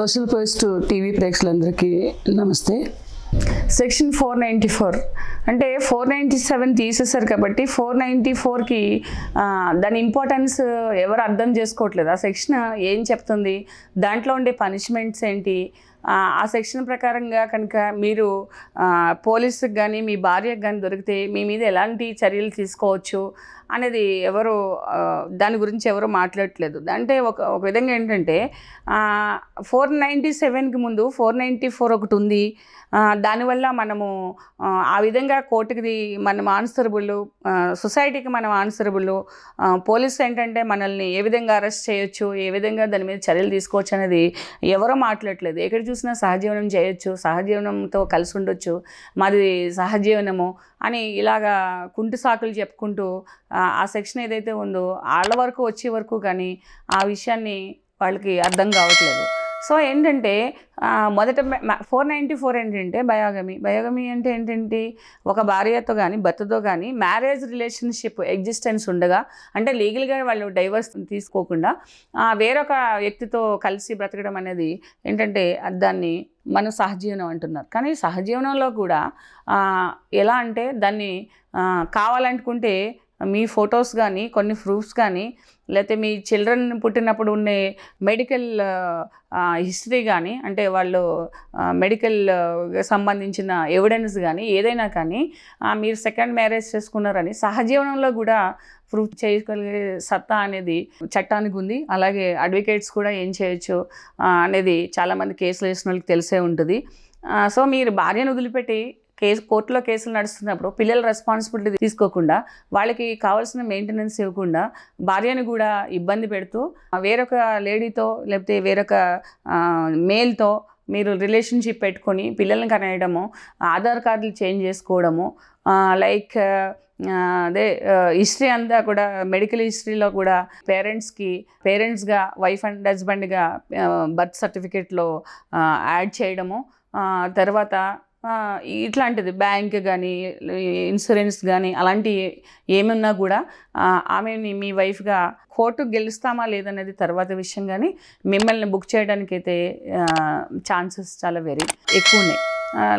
social post TV ప్రేక్షకులందరికీ నమస్తే section four ninety four అంటే ఫోర్ నైంటీ సెవెన్ తీసేసారు కాబట్టి ఫోర్ నైంటీ ఫోర్కి దాని ఇంపార్టెన్స్ ఎవరు అర్థం చేసుకోవట్లేదు ఆ సెక్షన్ ఏం చెప్తుంది దాంట్లో ఉండే పనిష్మెంట్స్ ఏంటి ఆ సెక్షన్ ప్రకారంగా కనుక మీరు పోలీసుకి కానీ మీ భార్యకు కానీ దొరికితే మీ మీద ఎలాంటి చర్యలు తీసుకోవచ్చు అనేది ఎవరు దాని గురించి ఎవరు మాట్లాడట్లేదు అంటే ఒక ఒక విధంగా ఏంటంటే ఫోర్ నైంటీ సెవెన్కి ముందు ఫోర్ నైంటీ ఫోర్ ఒకటి ఉంది దానివల్ల మనము ఆ విధంగా కోర్టుకి మనం ఆన్సరబుల్ సొసైటీకి మనం ఆన్సరబుల్ పోలీసు ఏంటంటే మనల్ని ఏ విధంగా అరెస్ట్ చేయొచ్చు ఏ విధంగా దాని మీద చర్యలు తీసుకోవచ్చు అనేది ఎవరో మాట్లాడలేదు ఎక్కడ చూసినా సహజీవనం చేయొచ్చు సహజీవనంతో కలిసి ఉండొచ్చు మాది సహజీవనము అని ఇలాగా కుంటు సాకులు చెప్పుకుంటూ ఆ సెక్షన్ ఏదైతే ఉందో వాళ్ళ వరకు వచ్చే వరకు కానీ ఆ విషయాన్ని వాళ్ళకి అర్థం కావట్లేదు సో ఏంటంటే మొదట ఫోర్ నైంటీ ఫోర్ ఏంటంటే బయోగమి బయోగమి అంటే ఏంటంటే ఒక భార్యతో కానీ భర్తతో కానీ మ్యారేజ్ రిలేషన్షిప్ ఎగ్జిస్టెన్స్ ఉండగా అంటే లీగల్గా వాళ్ళు డైవర్స్ తీసుకోకుండా వేరొక వ్యక్తితో కలిసి బ్రతకడం అనేది ఏంటంటే దాన్ని మన సహజీవనం అంటున్నారు కానీ సహజీవనంలో కూడా ఎలా అంటే దాన్ని కావాలనుకుంటే మీ ఫొటోస్ కానీ కొన్ని ప్రూఫ్స్ కానీ లేకపోతే మీ చిల్డ్రన్ పుట్టినప్పుడు ఉండే మెడికల్ హిస్టరీ కానీ అంటే వాళ్ళు మెడికల్ సంబంధించిన ఎవిడెన్స్ కానీ ఏదైనా కానీ మీరు సెకండ్ మ్యారేజ్ చేసుకున్నారని సహజీవనంలో కూడా ప్రూఫ్ చేయగలిగే సత్తా అనేది చట్టానికి ఉంది అలాగే అడ్వకేట్స్ కూడా ఏం చేయొచ్చు అనేది చాలామంది కేసులు వేసిన వాళ్ళకి తెలిసే ఉంటుంది సో మీరు భార్యను వదిలిపెట్టి కేసు కోర్టులో కేసులు నడుస్తున్నప్పుడు పిల్లల రెస్పాన్సిబిలిటీ తీసుకోకుండా వాళ్ళకి కావాల్సిన మెయింటెనెన్స్ ఇవ్వకుండా భార్యను కూడా ఇబ్బంది పెడుతూ వేరొక లేడీతో లేకపోతే వేరొక మేల్తో మీరు రిలేషన్షిప్ పెట్టుకొని పిల్లల్ని కనేయడము ఆధార్ కార్డులు చేంజ్ చేసుకోవడము లైక్ అదే హిస్టరీ అంతా కూడా మెడికల్ హిస్టరీలో కూడా పేరెంట్స్కి పేరెంట్స్గా వైఫ్ అండ్ హస్బెండ్గా బర్త్ సర్టిఫికేట్లో యాడ్ చేయడము తర్వాత ఇట్లాంటిది బ్యాంక్ కానీ ఇన్సూరెన్స్ కానీ అలాంటి ఏమున్నా కూడా ఆమెని మీ వైఫ్గా కోర్టు గెలుస్తామా లేదనేది తర్వాత విషయం కానీ మిమ్మల్ని బుక్ అయితే ఛాన్సెస్ చాలా వెరీ ఎక్కువ ఉన్నాయి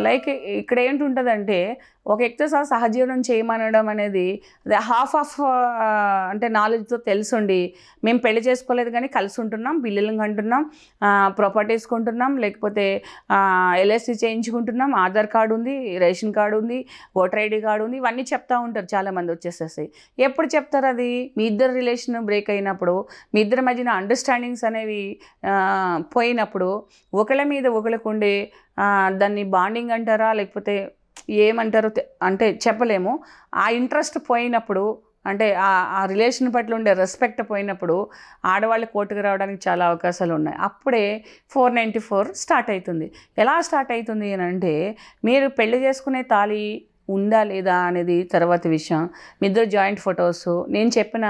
లైక్ ఇక్కడ ఏంటి ఉంటుందంటే ఒక వ్యక్తితో సహజీవనం చేయమనడం అనేది హాఫ్ ఆఫ్ uh, అంటే నాలెడ్జ్తో తెలుసుండి మేము పెళ్లి చేసుకోలేదు కానీ కలిసి ఉంటున్నాం బిల్లులు కంటున్నాం ప్రాపర్టీస్ కొంటున్నాం లేకపోతే ఎల్ఎస్సీ చేయించుకుంటున్నాం ఆధార్ కార్డు ఉంది రేషన్ కార్డు ఉంది ఓటర్ ఐడి కార్డు ఉంది ఇవన్నీ చెప్తూ ఉంటారు చాలామంది వచ్చేసేసి ఎప్పుడు చెప్తారు అది మీ ఇద్దరు రిలేషన్ బ్రేక్ అయినప్పుడు మీ ఇద్దరి మధ్యన అండర్స్టాండింగ్స్ అనేవి పోయినప్పుడు ఒకళ్ళ మీద ఒకళ్ళకుండే ఉండే దాన్ని బాండింగ్ అంటారా లేకపోతే ఏమంటారు అంటే చెప్పలేము ఆ ఇంట్రెస్ట్ పోయినప్పుడు అంటే ఆ రిలేషన్ పట్ల ఉండే రెస్పెక్ట్ పోయినప్పుడు ఆడవాళ్ళు కోర్టుకు రావడానికి చాలా అవకాశాలు ఉన్నాయి అప్పుడే ఫోర్ నైంటీ ఫోర్ స్టార్ట్ అవుతుంది ఎలా స్టార్ట్ అవుతుంది అని అంటే మీరు పెళ్లి చేసుకునే తాళి ఉందా లేదా అనేది తర్వాత విషయం మీ ఇద్దరు జాయింట్ ఫొటోస్ నేను చెప్పిన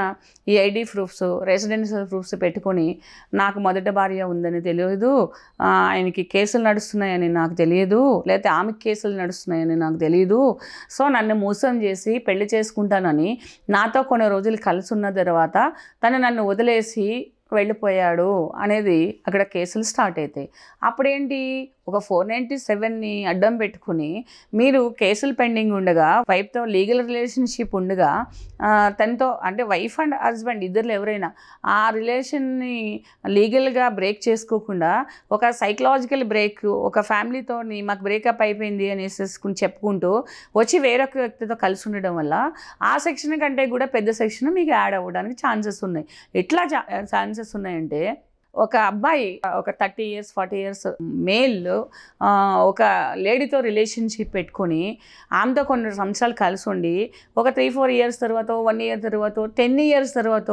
ఈ ఐడి ప్రూఫ్స్ రెసిడెన్షియల్ ప్రూఫ్స్ పెట్టుకొని నాకు మొదట భార్య ఉందని తెలియదు ఆయనకి కేసులు నడుస్తున్నాయని నాకు తెలియదు లేకపోతే ఆమెకి కేసులు నడుస్తున్నాయని నాకు తెలియదు సో నన్ను మోసం చేసి పెళ్లి చేసుకుంటానని నాతో కొన్ని రోజులు కలిసి ఉన్న తర్వాత తను నన్ను వదిలేసి వెళ్ళిపోయాడు అనేది అక్కడ కేసులు స్టార్ట్ అవుతాయి అప్పుడేంటి ఒక ఫోర్ నైంటీ సెవెన్ని అడ్డం పెట్టుకుని మీరు కేసులు పెండింగ్ ఉండగా వైఫ్తో లీగల్ రిలేషన్షిప్ ఉండగా తనతో అంటే వైఫ్ అండ్ హస్బెండ్ ఇద్దరు ఎవరైనా ఆ రిలేషన్ని లీగల్గా బ్రేక్ చేసుకోకుండా ఒక సైకలాజికల్ బ్రేక్ ఒక ఫ్యామిలీతో మాకు బ్రేకప్ అయిపోయింది అనేసి చెప్పుకుంటూ వచ్చి వేరొక వ్యక్తితో కలిసి ఉండడం వల్ల ఆ సెక్షన్ కంటే కూడా పెద్ద సెక్షన్ మీకు యాడ్ అవ్వడానికి ఛాన్సెస్ ఉన్నాయి ఎట్లా ఛాన్సెస్ ఛాన్సెస్ ఉన్నాయంటే ఒక అబ్బాయి ఒక thirty years forty years male ఒక లేడీతో రిలేషన్షిప్ పెట్టుకుని ఆమెతో కొన్ని సంవత్సరాలు కలిసి ఉండి ఒక త్రీ ఫోర్ ఇయర్స్ తర్వాత వన్ ఇయర్ తర్వాత టెన్ ఇయర్స్ తర్వాత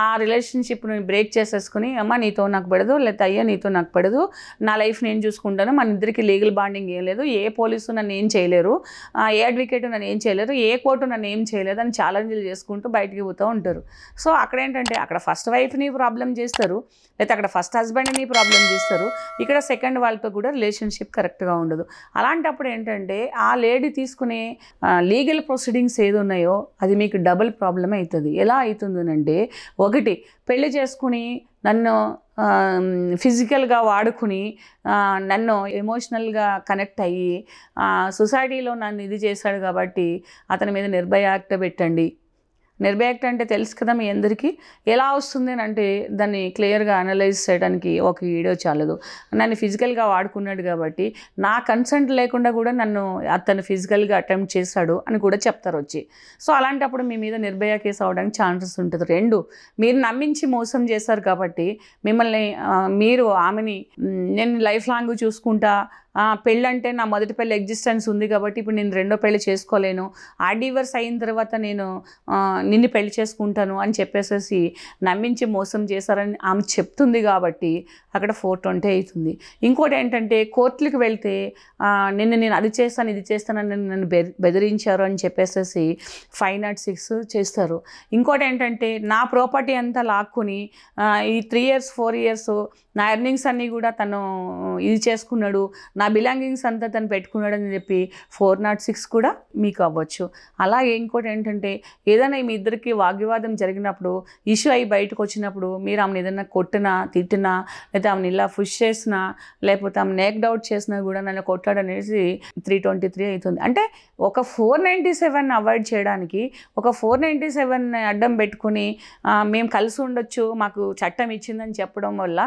ఆ రిలేషన్షిప్ని బ్రేక్ చేసేసుకుని అమ్మ నీతో నాకు పడదు లేకపోతే అయ్యా నీతో నాకు పడదు నా లైఫ్ నేను చూసుకుంటాను మన ఇద్దరికి లీగల్ బాండింగ్ ఏం లేదు ఏ పోలీసు నన్ను ఏం చేయలేరు ఏ అడ్వకేట్ నన్ను ఏం చేయలేరు ఏ కోర్టు నన్ను ఏం చేయలేదు అని ఛాలెంజ్లు చేసుకుంటూ బయటికి పోతూ ఉంటారు సో అక్కడ ఏంటంటే అక్కడ ఫస్ట్ వైఫ్ని ప్రాబ్లం చేస్తారు లేకపోతే అయితే అక్కడ ఫస్ట్ హస్బెండ్ని ప్రాబ్లం చేస్తారు ఇక్కడ సెకండ్ వాళ్ళతో కూడా రిలేషన్షిప్ కరెక్ట్గా ఉండదు అలాంటప్పుడు ఏంటంటే ఆ లేడీ తీసుకునే లీగల్ ప్రొసీడింగ్స్ ఏది ఉన్నాయో అది మీకు డబుల్ ప్రాబ్లమ్ అవుతుంది ఎలా అవుతుందనంటే ఒకటి పెళ్లి చేసుకుని నన్ను ఫిజికల్గా వాడుకుని నన్ను ఎమోషనల్గా కనెక్ట్ అయ్యి సొసైటీలో నన్ను ఇది చేశాడు కాబట్టి అతని మీద నిర్భయ యాక్ట్ పెట్టండి నిర్భయాక్ట్ అంటే తెలుసు కదా మీ అందరికీ ఎలా వస్తుంది అని అంటే దాన్ని క్లియర్గా అనలైజ్ చేయడానికి ఒక వీడియో చాలదు నన్ను ఫిజికల్గా వాడుకున్నాడు కాబట్టి నా కన్సెంట్ లేకుండా కూడా నన్ను అతను ఫిజికల్గా అటెంప్ట్ చేశాడు అని కూడా చెప్తారు వచ్చి సో అలాంటప్పుడు మీ మీద నిర్భయ కేసు అవడానికి ఛాన్సెస్ ఉంటుంది రెండు మీరు నమ్మించి మోసం చేశారు కాబట్టి మిమ్మల్ని మీరు ఆమెని నేను లైఫ్ లాంగ్ చూసుకుంటా పెళ్ళి అంటే నా మొదటి పెళ్ళి ఎగ్జిస్టెన్స్ ఉంది కాబట్టి ఇప్పుడు నేను రెండో పెళ్ళి చేసుకోలేను ఆ డివర్స్ అయిన తర్వాత నేను నిన్ను పెళ్లి చేసుకుంటాను అని చెప్పేసేసి నమ్మించి మోసం చేశారని ఆమె చెప్తుంది కాబట్టి అక్కడ ఫోర్ ట్వంటీ అవుతుంది ఇంకోటి ఏంటంటే కోర్టులకు వెళ్తే నిన్ను నేను అది చేస్తాను ఇది చేస్తానని నన్ను బెదిరించారు అని చెప్పేసేసి ఫైవ్ నాట్ సిక్స్ చేస్తారు ఇంకోటి ఏంటంటే నా ప్రాపర్టీ అంతా లాక్కుని ఈ త్రీ ఇయర్స్ ఫోర్ ఇయర్స్ నా ఎర్నింగ్స్ అన్నీ కూడా తను ఇది చేసుకున్నాడు నా బిలాంగింగ్స్ అంతా తను పెట్టుకున్నాడు అని చెప్పి ఫోర్ నాట్ సిక్స్ కూడా మీకు అవ్వచ్చు అలాగే ఇంకోటి ఏంటంటే ఏదైనా మీ ఇద్దరికి వాగ్వివాదం జరిగినప్పుడు ఇష్యూ అయ్యి బయటకు వచ్చినప్పుడు మీరు ఆమెను ఏదైనా కొట్టినా తిట్టినా లేకపోతే ఆమెను ఇలా ఫుష్ చేసినా లేకపోతే ఆమె నేక్ డౌట్ చేసినా కూడా నన్ను కొట్టాడు అనేసి త్రీ ట్వంటీ త్రీ అవుతుంది అంటే ఒక ఫోర్ నైంటీ సెవెన్ అవాయిడ్ చేయడానికి ఒక ఫోర్ నైంటీ సెవెన్ అడ్డం పెట్టుకుని మేము కలిసి ఉండొచ్చు మాకు చట్టం ఇచ్చిందని చెప్పడం వల్ల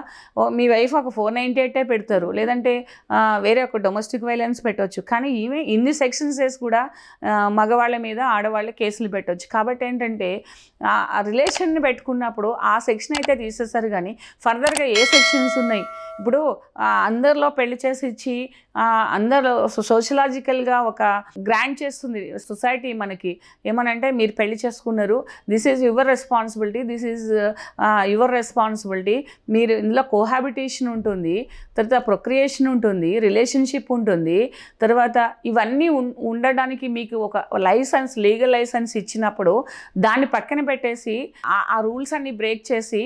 మీ వైఫ్ ఒక ఫోర్ నైంటీ ఎయిటే పెడతారు లేదంటే వేరే ఒక డొమెస్టిక్ వైలెన్స్ పెట్టవచ్చు కానీ ఈవెన్ ఇన్ని సెక్షన్స్ వేసి కూడా మగవాళ్ళ మీద ఆడవాళ్ళ కేసులు పెట్టవచ్చు కాబట్టి ఏంటంటే ఆ రిలేషన్ని పెట్టుకున్నప్పుడు ఆ సెక్షన్ అయితే తీసేస్తారు కానీ ఫర్దర్గా ఏ సెక్షన్స్ ఉన్నాయి ఇప్పుడు అందరిలో పెళ్లి చేసి ఇచ్చి అందరిలో సోషలాజికల్గా ఒక గ్రాండ్ చేస్తుంది సొసైటీ మనకి ఏమనంటే మీరు పెళ్లి చేసుకున్నారు this is your responsibility this is your responsibility మీరు ఇందులో కో కోహాబిటేషన్ ఉంటుంది తర్వాత ప్రొక్రియేషన్ ఉంటుంది రిలేషన్షిప్ ఉంటుంది తర్వాత ఇవన్నీ ఉండడానికి మీకు ఒక లైసెన్స్ లీగల్ లైసెన్స్ ఇచ్చినప్పుడు దాన్ని పక్కన పెట్టేసి ఆ రూల్స్ అన్ని బ్రేక్ చేసి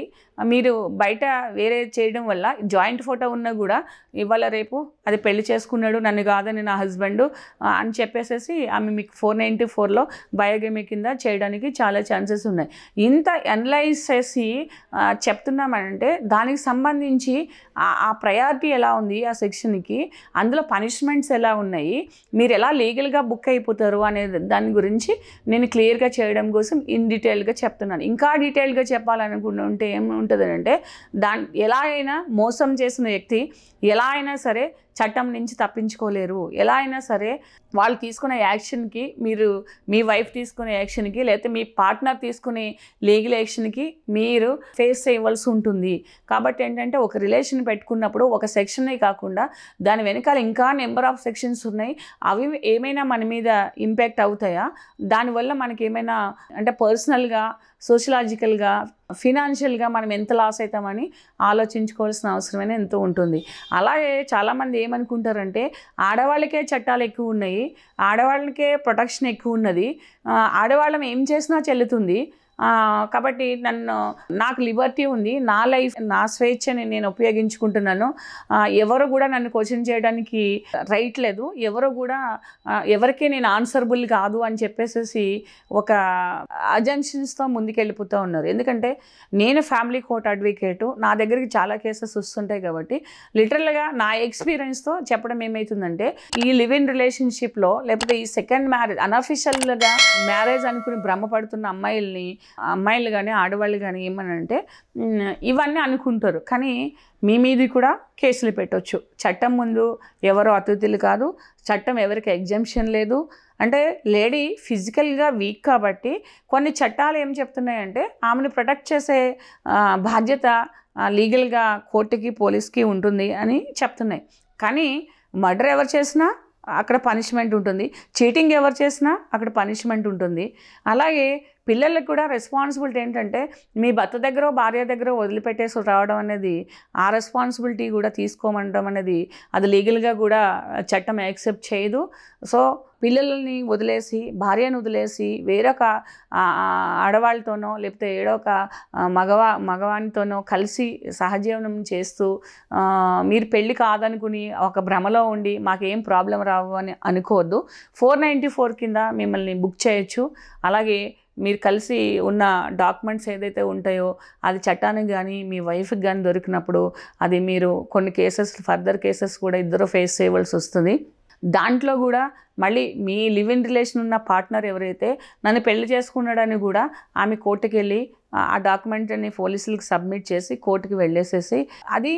మీరు బయట వేరే చేయడం వల్ల జాయింట్ ఫోటో ఉన్నా కూడా ఇవాళ రేపు అది పెళ్లి చేసుకున్నాడు నన్ను కాదని నా హస్బెండ్ అని చెప్పేసేసి ఆమె మీకు ఫోర్ నైంటీ ఫోర్లో బయోగేమి కింద చేయడానికి చాలా ఛాన్సెస్ ఉన్నాయి ఇంత అనలైజ్ చేసి చెప్తున్నామంటే దానికి సంబంధించి ఆ ప్రయారిటీ ఎలా ఉంది ఆ సెక్షన్కి అందులో పనిష్మెంట్స్ ఎలా ఉన్నాయి మీరు ఎలా లీగల్గా బుక్ అయిపోతారు అనే దాని గురించి నేను క్లియర్గా చేయడం కోసం ఇన్ డీటెయిల్గా చెప్తున్నాను ఇంకా డీటెయిల్గా చెప్పాలనుకుంటుంటే ఏమి ఉంటుంది అంటే దా ఎలా అయినా మోసం చేసిన వ్యక్తి ఎలా అయినా సరే చట్టం నుంచి తప్పించుకోలేరు ఎలా అయినా సరే వాళ్ళు తీసుకునే యాక్షన్కి మీరు మీ వైఫ్ తీసుకునే యాక్షన్కి లేకపోతే మీ పార్ట్నర్ తీసుకునే లీగల్ యాక్షన్కి మీరు ఫేస్ చేయవలసి ఉంటుంది కాబట్టి ఏంటంటే ఒక రిలేషన్ పెట్టుకున్నప్పుడు ఒక సెక్షనే కాకుండా దాని వెనకాల ఇంకా నెంబర్ ఆఫ్ సెక్షన్స్ ఉన్నాయి అవి ఏమైనా మన మీద ఇంపాక్ట్ అవుతాయా దానివల్ల మనకి ఏమైనా అంటే పర్సనల్గా సోషలాజికల్గా ఫినాన్షియల్గా మనం ఎంత లాస్ అవుతామని ఆలోచించుకోవాల్సిన అవసరమైన ఎంతో ఉంటుంది అలాగే చాలామంది ఏమనుకుంటారంటే ఆడవాళ్ళకే చట్టాలు ఎక్కువ ఉన్నాయి ఆడవాళ్ళకే ప్రొటెక్షన్ ఎక్కువ ఉన్నది ఆడవాళ్ళం ఏం చేసినా చెల్లుతుంది కాబట్టి నన్ను నాకు లిబర్టీ ఉంది నా లైఫ్ నా స్వేచ్ఛని నేను ఉపయోగించుకుంటున్నాను ఎవరు కూడా నన్ను క్వశ్చన్ చేయడానికి రైట్ లేదు ఎవరు కూడా ఎవరికి నేను ఆన్సరబుల్ కాదు అని చెప్పేసి ఒక అజంక్షన్స్తో ముందుకెళ్ళిపోతూ ఉన్నారు ఎందుకంటే నేను ఫ్యామిలీ కోర్ట్ అడ్వకేటు నా దగ్గరికి చాలా కేసెస్ వస్తుంటాయి కాబట్టి లిటరల్గా నా ఎక్స్పీరియన్స్తో చెప్పడం ఏమవుతుందంటే ఈ లివ్ ఇన్ రిలేషన్షిప్లో లేకపోతే ఈ సెకండ్ మ్యారేజ్ అనఫిషియల్గా మ్యారేజ్ అనుకుని భ్రమపడుతున్న అమ్మాయిల్ని అమ్మాయిలు కానీ ఆడవాళ్ళు కానీ ఏమనంటే ఇవన్నీ అనుకుంటారు కానీ మీ మీది కూడా కేసులు పెట్టవచ్చు చట్టం ముందు ఎవరు అతిథులు కాదు చట్టం ఎవరికి ఎగ్జంప్షన్ లేదు అంటే లేడీ ఫిజికల్గా వీక్ కాబట్టి కొన్ని చట్టాలు ఏం చెప్తున్నాయంటే ఆమెను ప్రొటెక్ట్ చేసే బాధ్యత లీగల్గా కోర్టుకి పోలీస్కి ఉంటుంది అని చెప్తున్నాయి కానీ మర్డర్ ఎవరు చేసినా అక్కడ పనిష్మెంట్ ఉంటుంది చీటింగ్ ఎవరు చేసినా అక్కడ పనిష్మెంట్ ఉంటుంది అలాగే పిల్లలకు కూడా రెస్పాన్సిబిలిటీ ఏంటంటే మీ భర్త దగ్గర భార్య దగ్గర వదిలిపెట్టేసి రావడం అనేది ఆ రెస్పాన్సిబిలిటీ కూడా తీసుకోమండడం అనేది అది లీగల్గా కూడా చట్టం యాక్సెప్ట్ చేయదు సో పిల్లల్ని వదిలేసి భార్యను వదిలేసి వేరొక ఆడవాళ్ళతోనో లేకపోతే ఏడొక మగవా మగవానితోనో కలిసి సహజీవనం చేస్తూ మీరు పెళ్ళి కాదనుకుని ఒక భ్రమలో ఉండి మాకేం ప్రాబ్లం రావు అని అనుకోవద్దు ఫోర్ నైంటీ ఫోర్ కింద మిమ్మల్ని బుక్ చేయొచ్చు అలాగే మీరు కలిసి ఉన్న డాక్యుమెంట్స్ ఏదైతే ఉంటాయో అది చట్టానికి కానీ మీ వైఫ్కి కానీ దొరికినప్పుడు అది మీరు కొన్ని కేసెస్ ఫర్దర్ కేసెస్ కూడా ఇద్దరు ఫేస్ చేయవలసి వస్తుంది దాంట్లో కూడా మళ్ళీ మీ లివ్ ఇన్ రిలేషన్ ఉన్న పార్ట్నర్ ఎవరైతే నన్ను పెళ్లి చేసుకున్నాడని కూడా ఆమె కోర్టుకి వెళ్ళి ఆ డాక్యుమెంట్ని పోలీసులకు సబ్మిట్ చేసి కోర్టుకి వెళ్ళేసేసి అది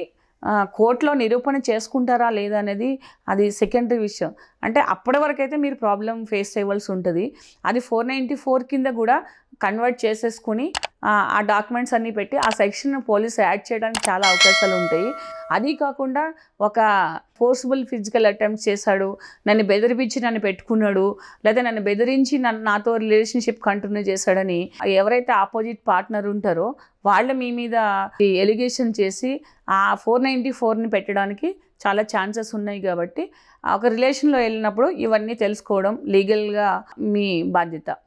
కోర్టులో నిరూపణ చేసుకుంటారా లేదా అనేది అది సెకండరీ విషయం అంటే అప్పటి వరకైతే మీరు ప్రాబ్లం ఫేస్ చేయవలసి ఉంటుంది అది ఫోర్ నైంటీ ఫోర్ కింద కూడా కన్వర్ట్ చేసేసుకుని ఆ డాక్యుమెంట్స్ అన్నీ పెట్టి ఆ సెక్షన్ పోలీస్ యాడ్ చేయడానికి చాలా అవకాశాలు ఉంటాయి అది కాకుండా ఒక ఫోర్స్బుల్ ఫిజికల్ అటెంప్ట్ చేశాడు నన్ను బెదిరిపించి నన్ను పెట్టుకున్నాడు లేదా నన్ను బెదిరించి నన్ను నాతో రిలేషన్షిప్ కంటిన్యూ చేశాడని ఎవరైతే ఆపోజిట్ పార్ట్నర్ ఉంటారో వాళ్ళ మీ మీద ఎలిగేషన్ చేసి ఆ ఫోర్ నైంటీ ఫోర్ని పెట్టడానికి చాలా ఛాన్సెస్ ఉన్నాయి కాబట్టి ఒక రిలేషన్లో వెళ్ళినప్పుడు ఇవన్నీ తెలుసుకోవడం లీగల్గా మీ బాధ్యత